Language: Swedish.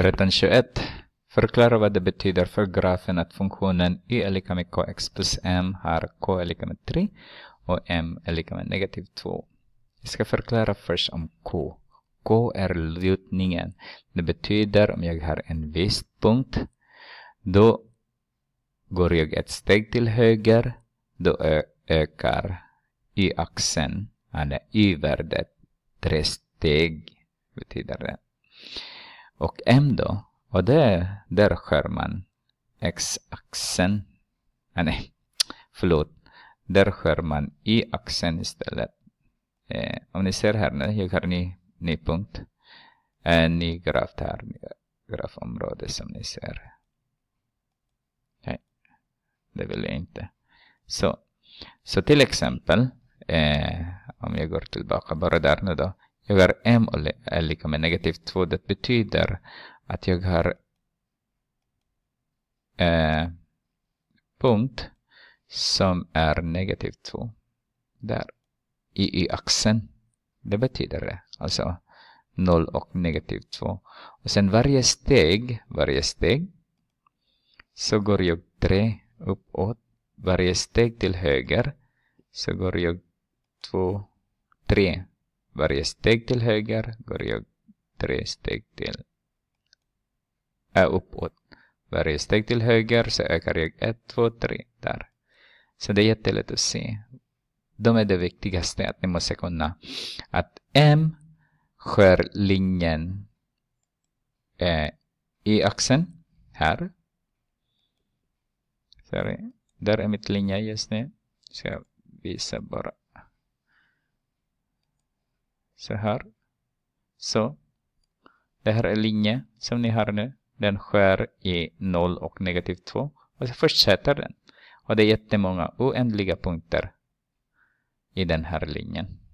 1321 förklara vad det betyder för grafen att funktionen y är lika med kx plus m har k är lika med 3 och m är lika med negativ 2. Jag ska förklara först om k. k är lutningen. Det betyder om jag har en viss punkt, då går jag ett steg till höger, då ökar y-axeln, y-värdet, tre steg betyder det och M då? Och det, där skär man x-axeln. Ah, nej, förlåt. Där skär man y-axeln istället. Eh, om ni ser här nu, jag har ny, ny punkt. En eh, ny graf här, grafområde som ni ser. Nej, det vill jag inte. Så, så till exempel, eh, om jag går tillbaka bara där nu då. Jag har m är lika med negativt 2. Det betyder att jag har eh, punkt som är negativt 2. Där. I y-axeln. Det betyder det. Alltså 0 och negativ 2. Och sen varje steg, varje steg så går jag 3 uppåt. Varje steg till höger så går jag 2, 3 varje steg till höger går jag tre steg till äh, uppåt. Varje steg till höger så ökar jag ett, två, tre där. Så det är jättelätt att se. De är det viktigaste att ni måste kunna. Att M skär linjen eh, i axeln här. Sorry. Där är mitt linje just nu. Så jag visar bara så här. Så. Det här är linjen som ni har nu. Den skär i 0 och negativ 2. Och så fortsätter den. Och det är jättemånga oändliga punkter i den här linjen.